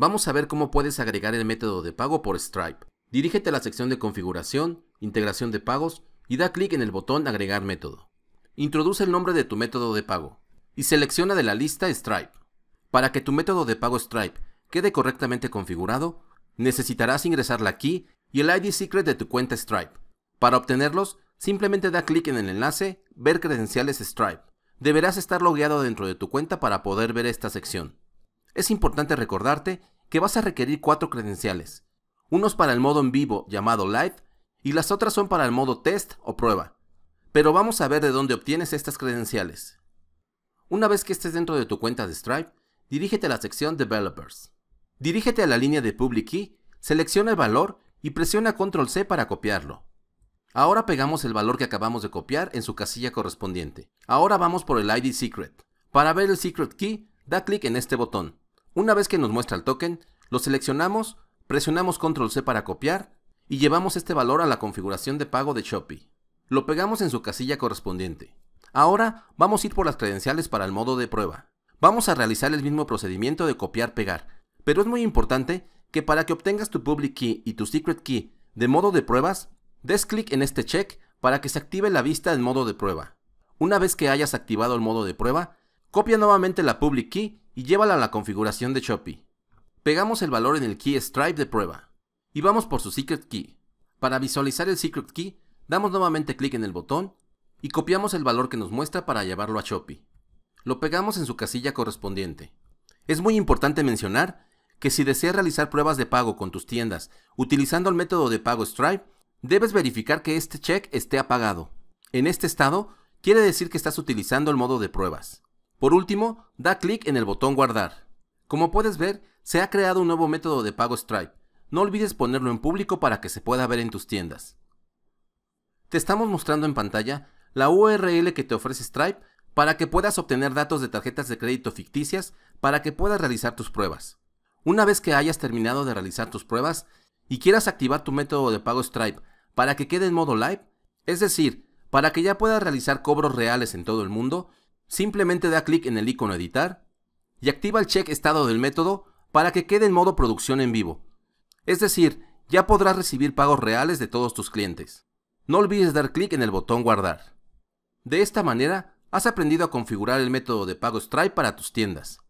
Vamos a ver cómo puedes agregar el método de pago por Stripe. Dirígete a la sección de configuración, integración de pagos y da clic en el botón agregar método. Introduce el nombre de tu método de pago y selecciona de la lista Stripe. Para que tu método de pago Stripe quede correctamente configurado, necesitarás ingresar la key y el ID secret de tu cuenta Stripe. Para obtenerlos, simplemente da clic en el enlace Ver credenciales Stripe. Deberás estar logueado dentro de tu cuenta para poder ver esta sección. Es importante recordarte que vas a requerir cuatro credenciales, unos para el modo en vivo llamado Live y las otras son para el modo test o prueba. Pero vamos a ver de dónde obtienes estas credenciales. Una vez que estés dentro de tu cuenta de Stripe, dirígete a la sección Developers. Dirígete a la línea de Public Key, selecciona el valor y presiona Control C para copiarlo. Ahora pegamos el valor que acabamos de copiar en su casilla correspondiente. Ahora vamos por el ID Secret. Para ver el Secret Key, da clic en este botón. Una vez que nos muestra el token, lo seleccionamos, presionamos Ctrl+C C para copiar y llevamos este valor a la configuración de pago de Shopee. Lo pegamos en su casilla correspondiente. Ahora vamos a ir por las credenciales para el modo de prueba. Vamos a realizar el mismo procedimiento de copiar-pegar, pero es muy importante que para que obtengas tu public key y tu secret key de modo de pruebas, des clic en este check para que se active la vista en modo de prueba. Una vez que hayas activado el modo de prueba, copia nuevamente la public key y llévala a la configuración de Shopee. Pegamos el valor en el key Stripe de prueba y vamos por su Secret Key. Para visualizar el Secret Key, damos nuevamente clic en el botón y copiamos el valor que nos muestra para llevarlo a Shopee. Lo pegamos en su casilla correspondiente. Es muy importante mencionar que si deseas realizar pruebas de pago con tus tiendas utilizando el método de pago Stripe, debes verificar que este check esté apagado. En este estado, quiere decir que estás utilizando el modo de pruebas. Por último, da clic en el botón guardar. Como puedes ver, se ha creado un nuevo método de pago Stripe. No olvides ponerlo en público para que se pueda ver en tus tiendas. Te estamos mostrando en pantalla la URL que te ofrece Stripe para que puedas obtener datos de tarjetas de crédito ficticias para que puedas realizar tus pruebas. Una vez que hayas terminado de realizar tus pruebas y quieras activar tu método de pago Stripe para que quede en modo live, es decir, para que ya puedas realizar cobros reales en todo el mundo, Simplemente da clic en el icono editar y activa el check estado del método para que quede en modo producción en vivo. Es decir, ya podrás recibir pagos reales de todos tus clientes. No olvides dar clic en el botón guardar. De esta manera, has aprendido a configurar el método de pago Stripe para tus tiendas.